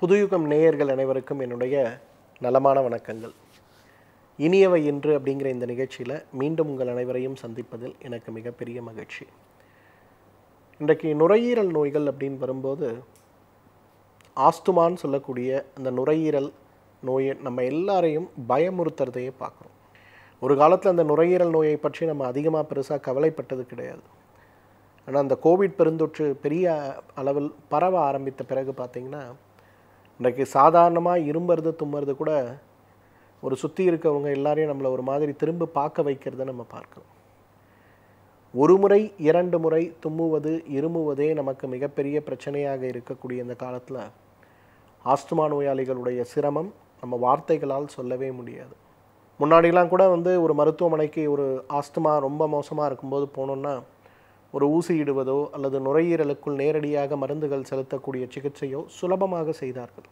புதுயுகம் நேயர்கள் அனைவருக்கும் என்னுடைய நலமான வணக்கங்கள் இனியவை இன்று அப்படிங்கிற இந்த நிகழ்ச்சியில் மீண்டும் உங்கள் அனைவரையும் சந்திப்பதில் எனக்கு மிகப்பெரிய மகிழ்ச்சி இன்றைக்கு நுரையீரல் நோய்கள் அப்படின்னு வரும்போது ஆஸ்துமான்னு சொல்லக்கூடிய அந்த நுரையீரல் நோயை நம்ம எல்லாரையும் பயமுறுத்துறதையே பார்க்குறோம் ஒரு காலத்தில் அந்த நுரையீரல் நோயை பற்றி நம்ம அதிகமாக பெருசாக கவலைப்பட்டது கிடையாது ஆனால் அந்த கோவிட் பெருந்தொற்று பெரிய அளவில் பரவ ஆரம்பித்த பிறகு பார்த்திங்கன்னா இன்றைக்கி சாதாரணமாக இரும்புறது தும்புறது கூட ஒரு சுற்றி இருக்கவங்க எல்லாரையும் நம்மளை ஒரு மாதிரி திரும்ப பார்க்க வைக்கிறத நம்ம பார்க்கணும் ஒரு முறை இரண்டு முறை தும்முவது இருமுவதே நமக்கு மிகப்பெரிய பிரச்சனையாக இருக்கக்கூடிய இந்த காலத்தில் ஆஸ்துமா நோயாளிகளுடைய சிரமம் நம்ம வார்த்தைகளால் சொல்லவே முடியாது முன்னாடிலாம் கூட வந்து ஒரு மருத்துவமனைக்கு ஒரு ஆஸ்துமா ரொம்ப மோசமாக இருக்கும்போது போனோன்னா ஒரு ஊசியிடுவதோ அல்லது நுரையீரலுக்குள் நேரடியாக மருந்துகள் செலுத்தக்கூடிய சிகிச்சையோ சுலபமாக செய்தார்கள்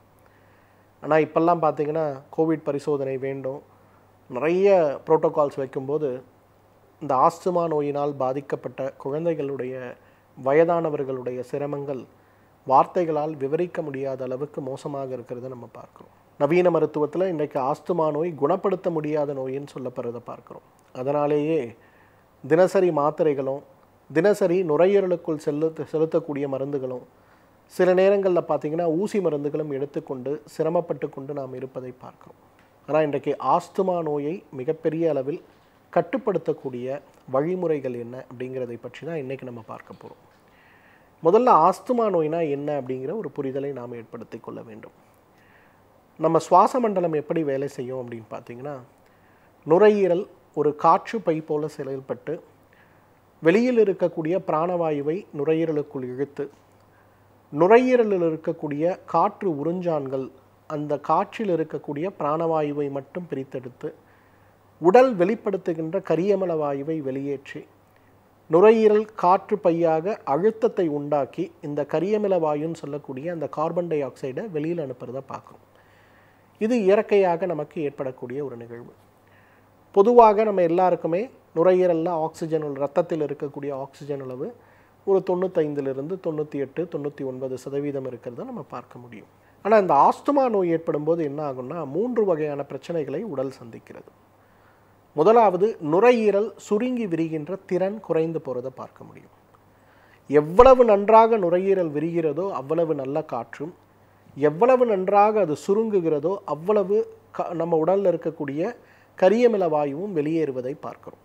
ஆனால் இப்போல்லாம் பார்த்திங்கன்னா கோவிட் பரிசோதனை வேண்டும் நிறைய ப்ரோட்டோகால்ஸ் வைக்கும்போது இந்த ஆஸ்துமா நோயினால் பாதிக்கப்பட்ட குழந்தைகளுடைய வயதானவர்களுடைய சிரமங்கள் வார்த்தைகளால் விவரிக்க முடியாத அளவுக்கு மோசமாக இருக்கிறத நம்ம பார்க்குறோம் நவீன மருத்துவத்தில் இன்றைக்கு ஆஸ்துமா நோய் குணப்படுத்த முடியாத நோயின்னு சொல்லப்படுறதை பார்க்குறோம் அதனாலேயே தினசரி மாத்திரைகளும் தினசரி நுரையீரலுக்குள் செலுத்த செலுத்தக்கூடிய மருந்துகளும் சில நேரங்களில் பார்த்திங்கன்னா ஊசி மருந்துகளும் எடுத்துக்கொண்டு சிரமப்பட்டு கொண்டு நாம் இருப்பதை பார்க்கிறோம் ஆனால் இன்றைக்கு ஆஸ்துமா நோயை மிகப்பெரிய அளவில் கட்டுப்படுத்தக்கூடிய வழிமுறைகள் என்ன அப்படிங்கிறதை பற்றி தான் இன்றைக்கி நம்ம பார்க்க போகிறோம் முதல்ல ஆஸ்துமா நோய்னா என்ன அப்படிங்கிற ஒரு புரிதலை நாம் ஏற்படுத்தி கொள்ள வேண்டும் நம்ம சுவாச மண்டலம் எப்படி வேலை செய்யும் அப்படின்னு பார்த்திங்கன்னா நுரையீரல் ஒரு காற்று பை போல் செயல்பட்டு வெளியில் இருக்கக்கூடிய பிராணவாயுவை நுரையீரலுக்குள் இழுத்து நுரையீரலில் இருக்கக்கூடிய காற்று உறிஞ்சான்கள் அந்த காற்றில் இருக்கக்கூடிய பிராணவாயுவை மட்டும் பிரித்தெடுத்து உடல் வெளிப்படுத்துகின்ற கரியமல வாயுவை வெளியேற்றி நுரையீரல் காற்று பையாக அழுத்தத்தை உண்டாக்கி இந்த கரியமில வாயுன்னு சொல்லக்கூடிய அந்த கார்பன் டை ஆக்சைடை வெளியில் அனுப்புறத பார்க்குறோம் இது இயற்கையாக நமக்கு ஏற்படக்கூடிய ஒரு நிகழ்வு பொதுவாக நம்ம எல்லாருக்குமே நுரையீரலில் ஆக்சிஜன் ரத்தத்தில் இருக்கக்கூடிய ஆக்சிஜன் அளவு ஒரு தொண்ணூத்தைந்துலேருந்து தொண்ணூற்றி எட்டு தொண்ணூற்றி ஒன்பது சதவீதம் இருக்கிறத நம்ம பார்க்க முடியும் ஆனால் இந்த ஆஸ்துமா நோய் ஏற்படும் போது என்ன ஆகும்னா மூன்று வகையான பிரச்சனைகளை உடல் சந்திக்கிறது முதலாவது நுரையீரல் சுருங்கி விரிகின்ற திறன் குறைந்து போகிறத பார்க்க முடியும் எவ்வளவு நன்றாக நுரையீரல் விரிகிறதோ அவ்வளவு நல்ல காற்றும் எவ்வளவு நன்றாக அது சுருங்குகிறதோ அவ்வளவு க நம்ம உடலில் இருக்கக்கூடிய கரியமில வாயுவும் வெளியேறுவதை பார்க்கிறோம்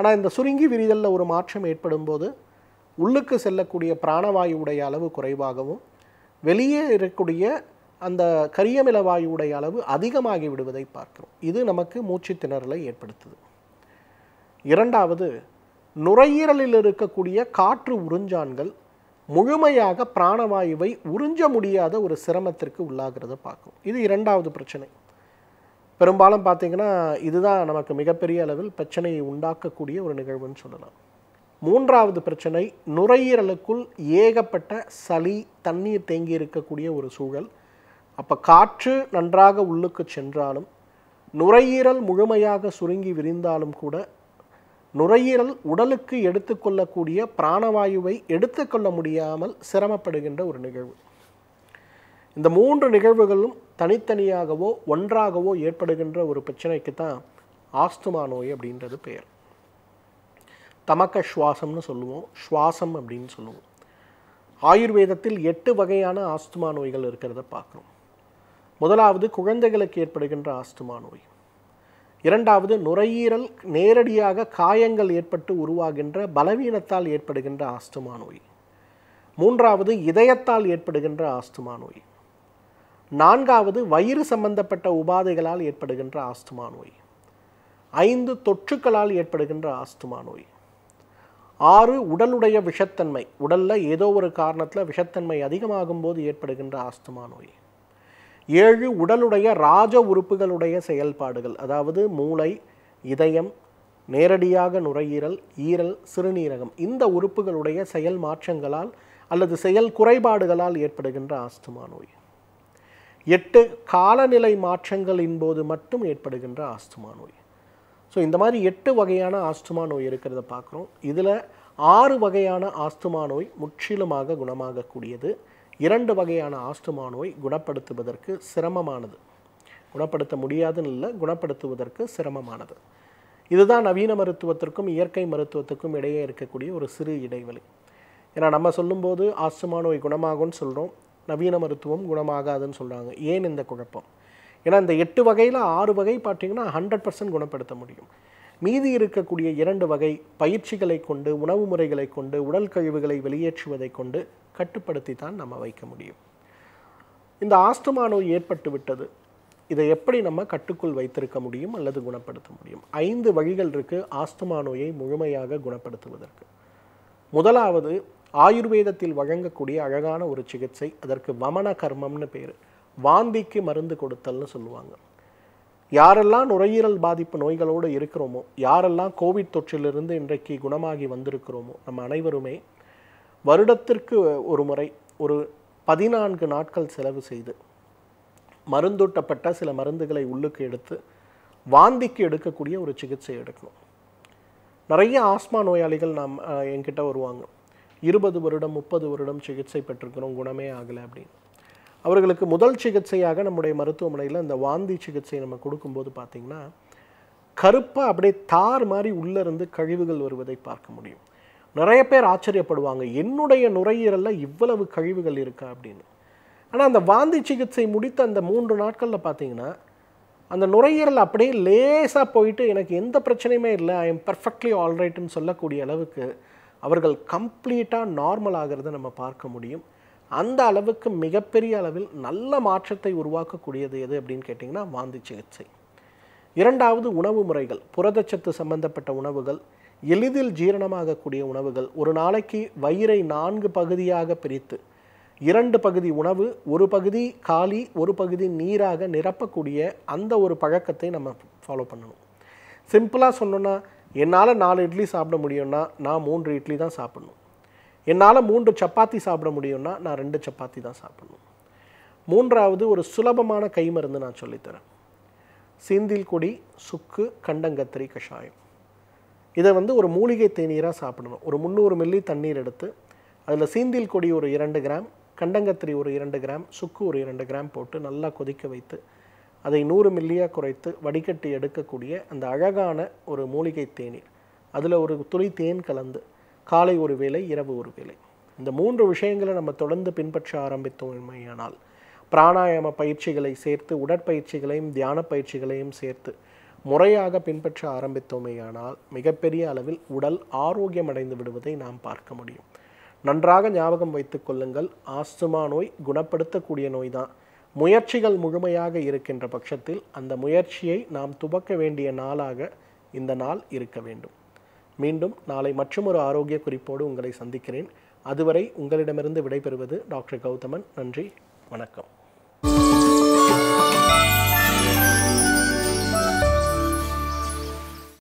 ஆனால் இந்த சுருங்கி விரிதலில் ஒரு மாற்றம் ஏற்படும் போது உள்ளுக்கு செல்லக்கூடிய பிராணவாயுவுடைய அளவு குறைவாகவும் வெளியே இருக்கக்கூடிய அந்த கரியமில வாயுவுடைய அளவு அதிகமாகி விடுவதை பார்க்கிறோம் இது நமக்கு மூச்சு திணறலை ஏற்படுத்துது இரண்டாவது நுரையீரலில் இருக்கக்கூடிய காற்று உறிஞ்சான்கள் முழுமையாக பிராணவாயுவை உறிஞ்ச முடியாத ஒரு சிரமத்திற்கு உள்ளாகிறத பார்க்கும் இது இரண்டாவது பிரச்சனை பெரும்பாலும் பார்த்திங்கன்னா இதுதான் நமக்கு மிகப்பெரிய அளவில் பிரச்சனையை உண்டாக்கக்கூடிய ஒரு நிகழ்வுன்னு சொல்லலாம் மூன்றாவது பிரச்சனை நுரையீரலுக்குள் ஏகப்பட்ட சளி தண்ணீர் தேங்கி இருக்கக்கூடிய ஒரு சூழல் அப்போ காற்று நன்றாக உள்ளுக்கு சென்றாலும் நுரையீரல் முழுமையாக சுருங்கி விரிந்தாலும் கூட நுரையீரல் உடலுக்கு எடுத்துக்கொள்ளக்கூடிய பிராணவாயுவை எடுத்துக்கொள்ள முடியாமல் சிரமப்படுகின்ற ஒரு நிகழ்வு இந்த மூன்று நிகழ்வுகளும் தனித்தனியாகவோ ஒன்றாகவோ ஏற்படுகின்ற ஒரு பிரச்சனைக்கு தான் ஆஸ்துமா நோய் அப்படின்றது பெயர் தமக்க சுவாசம்னு சொல்லுவோம் சுவாசம் அப்படின்னு சொல்லுவோம் ஆயுர்வேதத்தில் எட்டு வகையான ஆஸ்துமா நோய்கள் இருக்கிறத பார்க்குறோம் முதலாவது குழந்தைகளுக்கு ஏற்படுகின்ற ஆஸ்துமா நோய் இரண்டாவது நுரையீரல் நேரடியாக காயங்கள் ஏற்பட்டு உருவாகின்ற பலவீனத்தால் ஏற்படுகின்ற ஆஸ்துமா நோய் மூன்றாவது இதயத்தால் ஏற்படுகின்ற ஆஸ்துமா நோய் நான்காவது வயிறு சம்பந்தப்பட்ட உபாதைகளால் ஏற்படுகின்ற ஆஸ்துமா நோய் ஐந்து தொற்றுக்களால் ஏற்படுகின்ற ஆஸ்துமா நோய் ஆறு உடலுடைய விஷத்தன்மை உடலில் ஏதோ ஒரு காரணத்தில் விஷத்தன்மை அதிகமாகும் போது ஏற்படுகின்ற ஆஸ்துமா நோய் ஏழு உடலுடைய ராஜ உறுப்புகளுடைய செயல்பாடுகள் அதாவது மூளை இதயம் நேரடியாக நுரையீரல் ஈரல் சிறுநீரகம் இந்த உறுப்புகளுடைய செயல் மாற்றங்களால் அல்லது செயல் குறைபாடுகளால் ஏற்படுகின்ற ஆஸ்துமா நோய் எட்டு காலநிலை மாற்றங்களின் போது மட்டும் ஏற்படுகின்ற ஆஸ்துமா நோய் ஸோ இந்த மாதிரி எட்டு வகையான ஆஸ்துமா நோய் இருக்கிறத பார்க்குறோம் இதில் ஆறு வகையான ஆஸ்துமா நோய் முற்றிலுமாக குணமாகக்கூடியது இரண்டு வகையான ஆஸ்துமா நோய் குணப்படுத்துவதற்கு சிரமமானது குணப்படுத்த முடியாதுன்னு இல்லை குணப்படுத்துவதற்கு சிரமமானது இதுதான் நவீன மருத்துவத்திற்கும் இயற்கை மருத்துவத்துக்கும் இடையே இருக்கக்கூடிய ஒரு சிறு இடைவெளி ஏன்னா நம்ம சொல்லும்போது ஆஸ்துமா நோய் குணமாகும்னு சொல்கிறோம் நவீன மருத்துவம் குணமாகாதுன்னு சொல்கிறாங்க ஏன் இந்த குழப்பம் ஏன்னா இந்த எட்டு வகையில் ஆறு வகை பார்த்தீங்கன்னா ஹண்ட்ரட் பர்சன்ட் குணப்படுத்த முடியும் மீதி இருக்கக்கூடிய இரண்டு வகை பயிற்சிகளை கொண்டு உணவு முறைகளை கொண்டு உடல் கழிவுகளை வெளியேற்றுவதை கொண்டு கட்டுப்படுத்தி தான் நம்ம வைக்க முடியும் இந்த ஆஸ்துமா நோய் ஏற்பட்டு விட்டது இதை எப்படி நம்ம கட்டுக்குள் வைத்திருக்க முடியும் அல்லது குணப்படுத்த முடியும் ஐந்து வழிகள் இருக்குது ஆஸ்துமா நோயை முழுமையாக குணப்படுத்துவதற்கு முதலாவது ஆயுர்வேதத்தில் வழங்கக்கூடிய அழகான ஒரு சிகிச்சை அதற்கு வமன கர்மம்னு பேர் வாந்திக்கு மருந்து கொடுத்தல்னு சொல்லுவாங்க யாரெல்லாம் நுரையீரல் பாதிப்பு நோய்களோடு இருக்கிறோமோ யாரெல்லாம் கோவிட் தொற்றிலிருந்து இன்றைக்கு குணமாகி வந்திருக்கிறோமோ நம்ம அனைவருமே வருடத்திற்கு ஒரு முறை ஒரு பதினான்கு நாட்கள் செலவு செய்து மருந்தூட்டப்பட்ட சில மருந்துகளை உள்ளுக்கு எடுத்து வாந்திக்கு எடுக்கக்கூடிய ஒரு சிகிச்சை எடுக்கணும் நிறைய ஆஸ்மா நோயாளிகள் நாம் என்கிட்ட வருவாங்க இருபது வருடம் முப்பது வருடம் சிகிச்சை பெற்றிருக்கிறோம் குணமே ஆகலை அப்படின்னு அவர்களுக்கு முதல் சிகிச்சையாக நம்முடைய மருத்துவமனையில் அந்த வாந்தி சிகிச்சை நம்ம கொடுக்கும்போது பார்த்திங்கன்னா கருப்பாக அப்படியே தார் மாதிரி உள்ளேருந்து கழிவுகள் வருவதை பார்க்க முடியும் நிறைய பேர் ஆச்சரியப்படுவாங்க என்னுடைய நுரையீரலில் இவ்வளவு கழிவுகள் இருக்கா அப்படின்னு ஆனால் அந்த வாந்தி சிகிச்சை முடித்த அந்த மூன்று நாட்களில் பார்த்தீங்கன்னா அந்த நுரையீரல் அப்படியே லேசாக போயிட்டு எனக்கு எந்த பிரச்சனையுமே இல்லை ஐ எம் பர்ஃபெக்ட்லி ஆல்ரைட்டுன்னு சொல்லக்கூடிய அளவுக்கு அவர்கள் கம்ப்ளீட்டாக நார்மல் ஆகிறத நம்ம பார்க்க முடியும் அந்த அளவுக்கு மிகப்பெரிய அளவில் நல்ல மாற்றத்தை உருவாக்கக்கூடியது எது அப்படின்னு கேட்டிங்கன்னா வாந்தி சிகிச்சை இரண்டாவது உணவு முறைகள் புரதச்சத்து சம்பந்தப்பட்ட உணவுகள் எளிதில் ஜீரணமாகக்கூடிய உணவுகள் ஒரு நாளைக்கு வயிறை நான்கு பகுதியாக பிரித்து இரண்டு பகுதி உணவு ஒரு பகுதி காலி ஒரு பகுதி நீராக நிரப்பக்கூடிய அந்த ஒரு பழக்கத்தை நம்ம ஃபாலோ பண்ணணும் சிம்பிளாக சொல்லணும்னா என்னால் நாலு இட்லி சாப்பிட முடியும்னா நான் மூன்று இட்லி தான் சாப்பிட்ணும் என்னால் மூன்று சப்பாத்தி சாப்பிட முடியும்னா நான் ரெண்டு சப்பாத்தி தான் சாப்பிட்ணும் மூன்றாவது ஒரு சுலபமான கை மருந்து நான் சொல்லித்தரேன் சிந்தில் கொடி சுக்கு கண்டங்கத்திரி கஷாயம் இதை வந்து ஒரு மூலிகை தேநீராக சாப்பிடணும் ஒரு முந்நூறு மில்லி தண்ணீர் எடுத்து அதில் சீந்தில் கொடி ஒரு இரண்டு கிராம் கண்டங்கத்திரி ஒரு இரண்டு கிராம் சுக்கு ஒரு இரண்டு கிராம் போட்டு நல்லா கொதிக்க வைத்து அதை நூறு மில்லியாக குறைத்து வடிகட்டி எடுக்கக்கூடிய அந்த அழகான ஒரு மூலிகை தேநீர் அதில் ஒரு துளி தேன் கலந்து காலை ஒரு வேலை இரவு ஒரு வேலை இந்த மூன்று விஷயங்களை நம்ம தொடர்ந்து பின்பற்ற ஆரம்பித்தோமையானால் பிராணாயாம பயிற்சிகளை சேர்த்து உடற்பயிற்சிகளையும் தியான பயிற்சிகளையும் சேர்த்து முறையாக பின்பற்ற ஆரம்பித்தோமையானால் மிகப்பெரிய அளவில் உடல் ஆரோக்கியம் அடைந்து விடுவதை நாம் பார்க்க முடியும் நன்றாக ஞாபகம் வைத்துக் கொள்ளுங்கள் ஆஸ்துமா நோய் குணப்படுத்தக்கூடிய நோய் தான் முயற்சிகள் முழுமையாக இருக்கின்ற பட்சத்தில் அந்த முயற்சியை நாம் துவக்க வேண்டிய நாளாக இந்த நாள் இருக்க வேண்டும் மீண்டும் நாளை மற்றொரு ஆரோக்கிய குறிப்போடு உங்களை சந்திக்கிறேன் அதுவரை உங்களிடமிருந்து விடைபெறுவது டாக்டர் கௌதமன் நன்றி வணக்கம்